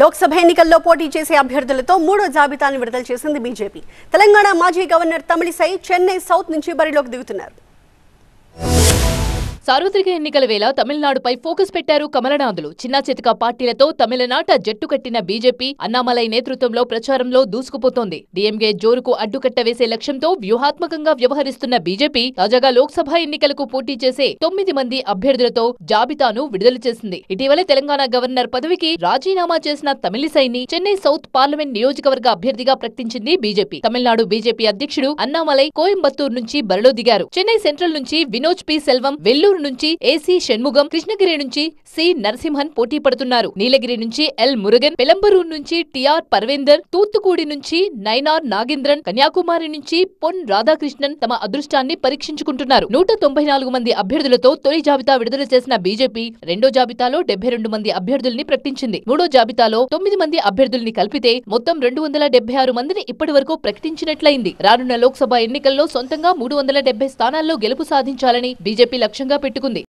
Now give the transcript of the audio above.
లోక్సభ ఎన్నికల్లో పోటీ చేసే అభ్యర్థులతో మూడో జాబితాను విడుదల చేసింది బీజేపీ తెలంగాణ మాజీ గవర్నర్ తమిళిసై చెన్నై సౌత్ నుంచి బరిలోకి దిగుతున్నారు సార్వత్రిక ఎన్నికల వేళ తమిళనాడుపై ఫోకస్ పెట్టారు కమలనాథులు చిన్న చితక పార్టీలతో తమిళనాట జట్టు కట్టిన బీజేపీ అన్నామలై నేతృత్వంలో ప్రచారంలో దూసుకుపోతోంది డీఎంకే జోరుకు అడ్డుకట్ట వేసే లక్ష్యంతో వ్యూహాత్మకంగా వ్యవహరిస్తున్న బీజేపీ తాజాగా లోక్సభ ఎన్నికలకు పోటీ చేసే తొమ్మిది మంది అభ్యర్థులతో జాబితాను విడుదల చేసింది ఇటీవలే తెలంగాణ గవర్నర్ పదవికి రాజీనామా చేసిన తమిళిసైని చెన్నై సౌత్ పార్లమెంట్ నియోజకవర్గ అభ్యర్థిగా ప్రకటించింది బీజేపీ తమిళనాడు బీజేపీ అధ్యక్షుడు అన్నామలై కోయంబత్తూర్ నుంచి బరిలో దిగారు చెన్నై సెంట్రల్ నుంచి వినోజ్ పి సెల్వం వెల్లూరు గుంటూరు నుంచి ఏసీ షణ్ముగం కృష్ణగిరి నుంచి సి నరసింహన్ పోటీ పడుతున్నారు నీలగిరి నుంచి ఎల్ మురుగన్ పెలంబరూరు నుంచి టిఆర్ పర్వేందర్ తూత్తుకూడి నుంచి నైనార్ నాగేంద్రన్ కన్యాకుమారి నుంచి పొన్ రాధాకృష్ణన్ తమ అదృష్టాన్ని పరీక్షించుకుంటున్నారు నూట తొంభై నాలుగు మంది అభ్యర్థులతో తొలి జాబితా విడుదల చేసిన బీజేపీ రెండో జాబితాలో డెబ్బై రెండు మంది అభ్యర్థుల్ని ప్రకటించింది మూడో జాబితాలో తొమ్మిది మంది అభ్యర్థుల్ని కలిపితే మొత్తం రెండు వందల డెబ్బై ఆరు మందిని ఇప్పటి వరకు ప్రకటించినట్లయింది రానున్న లోక్సభ ఎన్నికల్లో సొంతంగా మూడు వందల డెబ్బై స్థానాల్లో గెలుపు సాధించాలని బీజేపీ లక్ష్యంగా పెట్టుకుంది